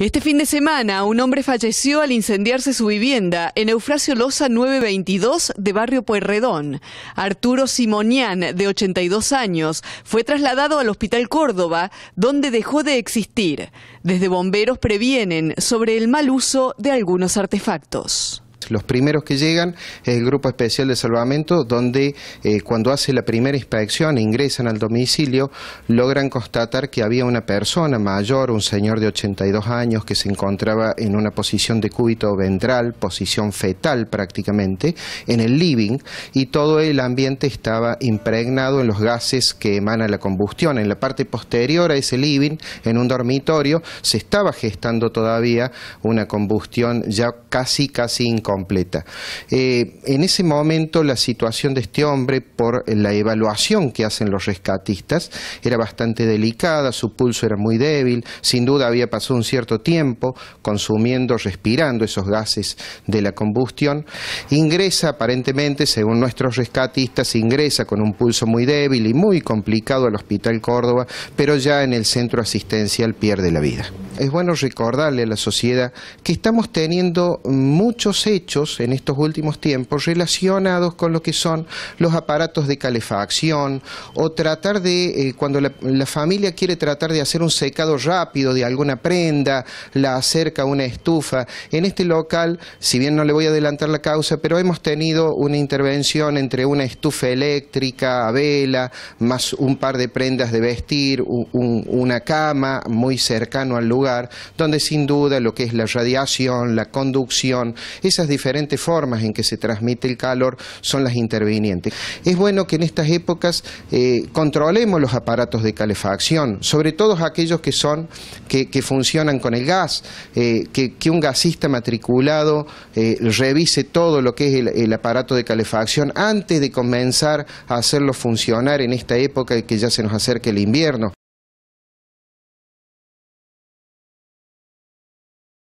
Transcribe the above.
Este fin de semana, un hombre falleció al incendiarse su vivienda en Eufrasio Loza 922 de Barrio Puerredón. Arturo Simonian, de 82 años, fue trasladado al Hospital Córdoba, donde dejó de existir. Desde bomberos previenen sobre el mal uso de algunos artefactos. Los, primeros que llegan es el Grupo Especial de Salvamento, donde eh, cuando hace la primera inspección e ingresan al domicilio, logran constatar que había una persona mayor, un señor de 82 años, que se encontraba en una posición de cúbito ventral, posición fetal prácticamente, en el living, y todo el ambiente estaba impregnado en los gases que emana la combustión. En la parte posterior a ese living, en un dormitorio, se estaba gestando todavía una combustión ya casi, casi incompleta completa. Eh, en ese momento la situación de este hombre, por la evaluación que hacen los rescatistas, era bastante delicada, su pulso era muy débil, sin duda había pasado un cierto tiempo consumiendo, respirando esos gases de la combustión. Ingresa aparentemente, según nuestros rescatistas, ingresa con un pulso muy débil y muy complicado al Hospital Córdoba, pero ya en el centro asistencial pierde la vida es bueno recordarle a la sociedad que estamos teniendo muchos hechos en estos últimos tiempos relacionados con lo que son los aparatos de calefacción o tratar de, eh, cuando la, familia quiere tratar de hacer un secado rápido de alguna prenda, la acerca a una estufa. En este local, si bien no le voy a adelantar la causa, pero hemos tenido una intervención entre una estufa eléctrica a vela, más un par de prendas de vestir, una cama muy cercano al lugar donde sin duda lo que es la radiación, la conducción, esas diferentes formas en que se transmite el calor son las intervinientes. Es bueno que en estas épocas eh, controlemos los aparatos de calefacción, sobre todo aquellos que son que, funcionan con el gas, eh, que, un gasista matriculado eh, revise todo lo que es el, el aparato de calefacción antes de comenzar a hacerlo funcionar en esta época que ya se nos acerca el invierno.